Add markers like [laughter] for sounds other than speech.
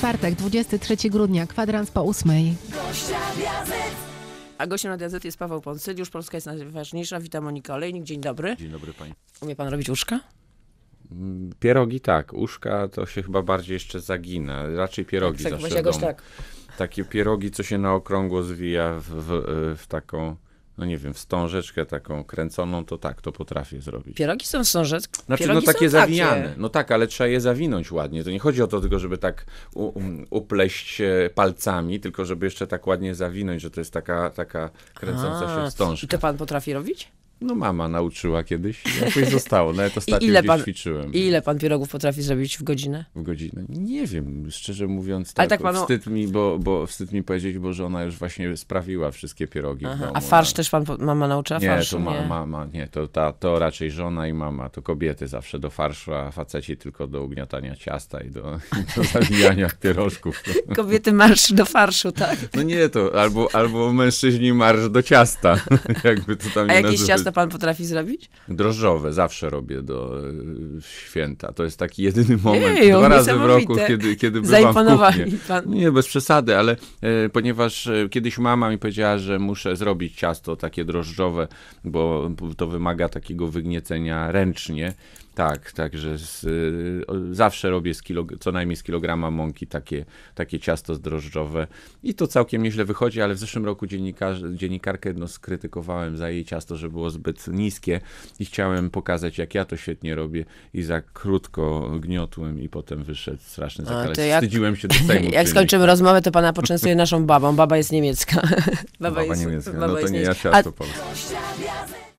Czwartek, 23 grudnia, kwadrans po ósmej. Gościa A gościem na Z jest Paweł Poncyliusz, Polska jest najważniejsza. Witam Monika Olejnik, dzień dobry. Dzień dobry pani. Umie pan robić uszka? Mm, pierogi tak, uszka to się chyba bardziej jeszcze zagina, raczej pierogi tak, tak zawsze tak. Takie pierogi, co się na okrągło zwija w, w, w taką no nie wiem, wstążeczkę taką kręconą, to tak, to potrafię zrobić. Pierogi są wstążeczki? Znaczy, no Pierogi no takie zawijane. Takie. No tak, ale trzeba je zawinąć ładnie. To nie chodzi o to tylko, żeby tak um, upleść palcami, tylko żeby jeszcze tak ładnie zawinąć, że to jest taka, taka kręcąca A, się wstążka. I to pan potrafi robić? No mama nauczyła kiedyś, jakoś zostało, nawet ostatnio I ile pan, ćwiczyłem. I ile pan pierogów potrafi zrobić w godzinę? W godzinę? Nie wiem, szczerze mówiąc, tak, Ale tak panu... wstyd, mi, bo, bo, wstyd mi powiedzieć, bo żona już właśnie sprawiła wszystkie pierogi Aha, domu, A farsz no. też pan, mama nauczyła nie, farszu? To ma, nie, mama, nie, to, ta, to raczej żona i mama, to kobiety zawsze do farszu, a faceci tylko do ugniatania ciasta i do, [laughs] do zawijania [laughs] pierożków. kobiety marsz do farszu, tak? No nie, to albo, albo mężczyźni marsz do ciasta, [laughs] jakby to tam nie A jakieś ciasto to pan potrafi zrobić? Drożdżowe zawsze robię do e, święta. To jest taki jedyny moment, Jej, dwa razy w roku, kiedy, kiedy bywam Zaimponowali pan. Nie, bez przesady, ale e, ponieważ e, kiedyś mama mi powiedziała, że muszę zrobić ciasto takie drożdżowe, bo to wymaga takiego wygniecenia ręcznie. Tak, także z, y, zawsze robię z kilo, co najmniej z kilograma mąki takie, takie ciasto zdrożdżowe i to całkiem nieźle wychodzi, ale w zeszłym roku dziennikarkę no, skrytykowałem za jej ciasto, że było zbyt niskie i chciałem pokazać, jak ja to świetnie robię i za krótko gniotłem i potem wyszedł straszny zakalec. Jak, Wstydziłem się do Sejmu. [laughs] Jak skończymy rozmowę, to pana poczęstuję naszą babą. Baba jest niemiecka. [laughs] Baba, baba jest niemiecka, no baba no to jest nie niemiecka. ja ciasto A... polskie.